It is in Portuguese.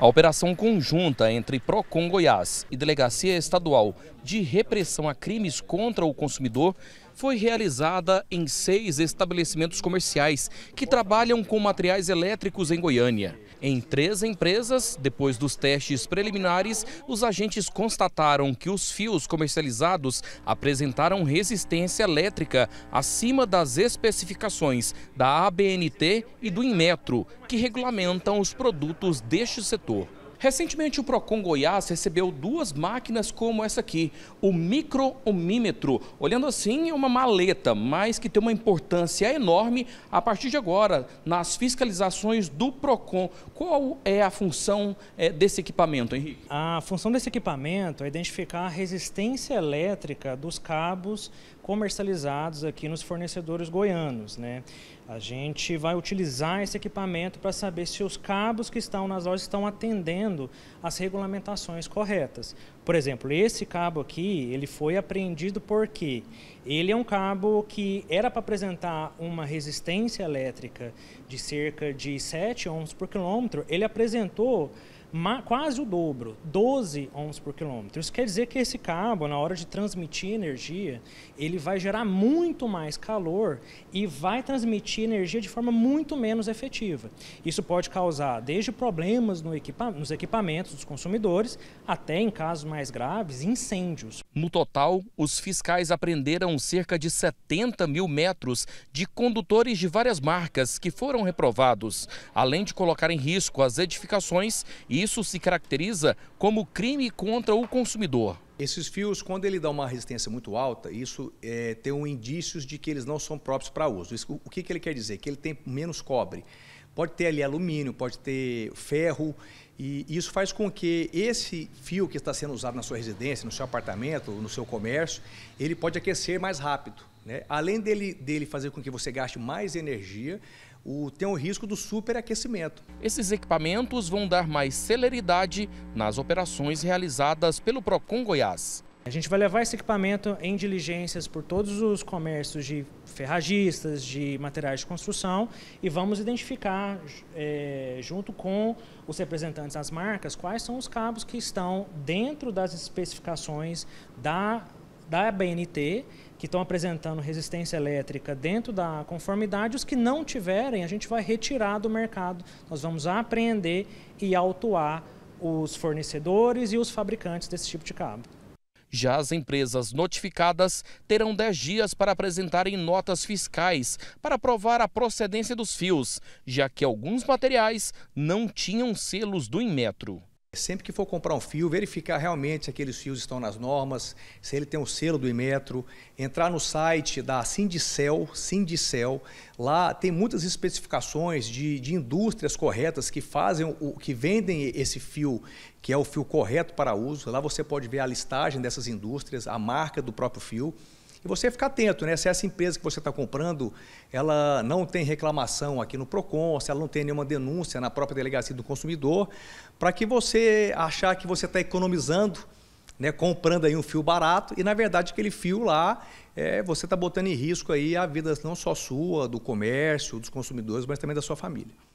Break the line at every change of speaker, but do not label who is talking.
A operação conjunta entre Procon Goiás e Delegacia Estadual de Repressão a Crimes contra o Consumidor foi realizada em seis estabelecimentos comerciais que trabalham com materiais elétricos em Goiânia. Em três empresas, depois dos testes preliminares, os agentes constataram que os fios comercializados apresentaram resistência elétrica acima das especificações da ABNT e do Inmetro, que regulamentam os produtos deste setor. Recentemente, o Procon Goiás recebeu duas máquinas como essa aqui, o micro, microomímetro. Olhando assim, é uma maleta, mas que tem uma importância enorme a partir de agora nas fiscalizações do Procon. Qual é a função
é, desse equipamento, Henrique? A função desse equipamento é identificar a resistência elétrica dos cabos comercializados aqui nos fornecedores goianos, né? A gente vai utilizar esse equipamento para saber se os cabos que estão nas lojas estão atendendo às regulamentações corretas. Por exemplo, esse cabo aqui, ele foi apreendido porque ele é um cabo que era para apresentar uma resistência elétrica de cerca de 7 ohms por quilômetro, ele apresentou quase o dobro, 12 ohms por quilômetro. Isso quer dizer que esse cabo, na hora de transmitir energia, ele vai gerar muito mais calor e vai transmitir energia de forma muito menos efetiva. Isso pode causar desde problemas no equipa nos equipamentos dos consumidores, até em casos mais graves, incêndios. No total,
os fiscais apreenderam cerca de 70 mil metros de condutores de várias marcas que foram reprovados, além de colocar em risco as edificações e isso se caracteriza como crime contra o consumidor. Esses fios, quando ele dá
uma resistência muito alta, isso é, tem um indícios de que eles não são próprios para uso. Isso, o que, que ele quer dizer? Que ele tem menos cobre. Pode ter ali alumínio, pode ter ferro, e isso faz com que esse fio que está sendo usado na sua residência, no seu apartamento, no seu comércio, ele pode aquecer mais rápido. Né? Além dele, dele fazer com que você gaste mais
energia, o, tem o risco do superaquecimento. Esses equipamentos vão dar mais
celeridade nas operações realizadas pelo Procon Goiás. A gente vai levar esse equipamento em diligências por todos os comércios de ferragistas, de materiais de construção e vamos identificar, é, junto com os representantes das marcas, quais são os cabos que estão dentro das especificações da da BNT que estão apresentando resistência elétrica dentro da conformidade, os que não tiverem, a gente vai retirar do mercado. Nós vamos apreender e autuar os fornecedores e os fabricantes desse tipo de cabo.
Já as empresas notificadas terão 10 dias para apresentarem notas fiscais para provar a procedência dos fios, já que alguns materiais não tinham selos do
Inmetro. Sempre que for comprar um fio, verificar realmente se aqueles fios estão nas normas, se ele tem o selo do Imetro, entrar no site da Sindicel, Sindicel, lá tem muitas especificações de, de indústrias corretas que fazem o que vendem esse fio, que é o fio correto para uso. Lá você pode ver a listagem dessas indústrias, a marca do próprio fio. E você ficar atento, né? Se essa empresa que você está comprando, ela não tem reclamação aqui no PROCON, se ela não tem nenhuma denúncia na própria delegacia do consumidor, para que você achar que você está economizando, né? Comprando aí um fio barato e, na verdade, aquele fio lá, é, você está botando em risco aí a vida não só sua, do comércio, dos consumidores, mas também da sua família.